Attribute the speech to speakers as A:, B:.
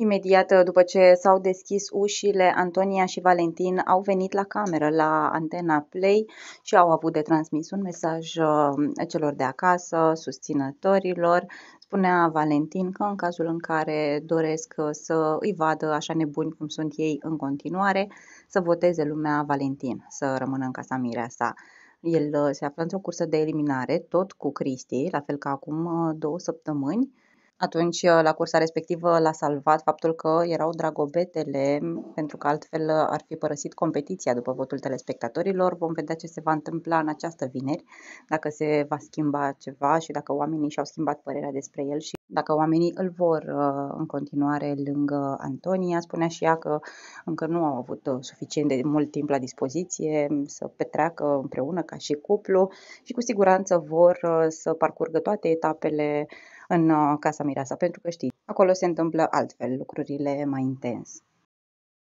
A: Imediat uh, după ce s-au deschis ușile, Antonia și Valentin au venit la cameră, la antena Play și au avut de transmis un mesaj uh, celor de acasă, susținătorilor. Spunea Valentin că în cazul în care doresc uh, să îi vadă așa nebuni cum sunt ei în continuare, să voteze lumea Valentin, să rămână în casa sa. El se află într-o cursă de eliminare, tot cu Cristi, la fel ca acum două săptămâni, atunci, uh, la cursa respectivă, l-a salvat faptul că erau dragobetele, mm, pentru că altfel uh, ar fi părăsit competiția după votul telespectatorilor. Vom vedea ce se va întâmpla în această vineri, dacă se va schimba ceva și dacă oamenii și-au schimbat părerea despre el și dacă oamenii îl vor uh, în continuare lângă Antonia. Spunea și ea că încă nu au avut suficient de mult timp la dispoziție mm, să petreacă împreună ca și cuplu și cu siguranță vor să parcurgă toate etapele în uh, Casa Mireasa, pentru că știi, acolo se întâmplă altfel lucrurile mai intens.